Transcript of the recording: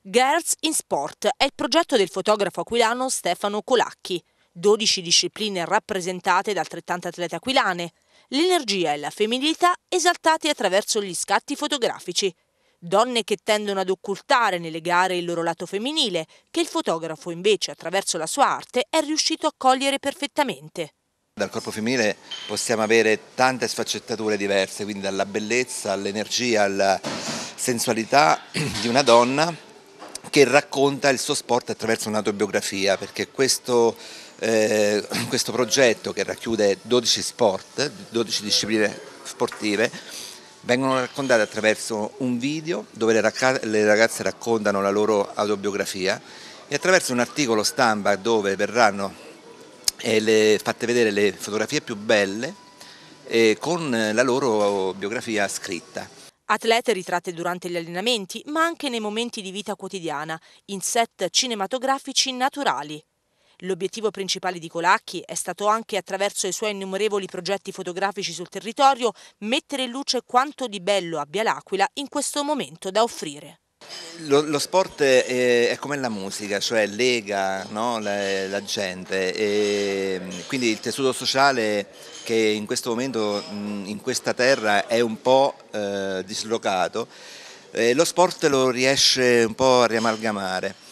Girls in Sport è il progetto del fotografo aquilano Stefano Colacchi. 12 discipline rappresentate da altrettante atlete aquilane. L'energia e la femminilità esaltate attraverso gli scatti fotografici. Donne che tendono ad occultare nelle gare il loro lato femminile, che il fotografo invece attraverso la sua arte è riuscito a cogliere perfettamente. Dal corpo femminile possiamo avere tante sfaccettature diverse, quindi dalla bellezza all'energia alla sensualità di una donna che racconta il suo sport attraverso un'autobiografia, perché questo, eh, questo progetto che racchiude 12 sport, 12 discipline sportive, vengono raccontate attraverso un video dove le, racca- le ragazze raccontano la loro autobiografia e attraverso un articolo stampa dove verranno eh, le, fatte vedere le fotografie più belle eh, con la loro biografia scritta. Atlete ritratte durante gli allenamenti, ma anche nei momenti di vita quotidiana, in set cinematografici naturali. L'obiettivo principale di Colacchi è stato anche, attraverso i suoi innumerevoli progetti fotografici sul territorio, mettere in luce quanto di bello abbia l'Aquila in questo momento da offrire. Lo, lo sport è, è, come la musica, cioè lega no? la, la, gente, e, quindi il tessuto sociale che in questo momento in questa terra è un po' eh, dislocato, eh, lo sport lo riesce un po' a riamalgamare.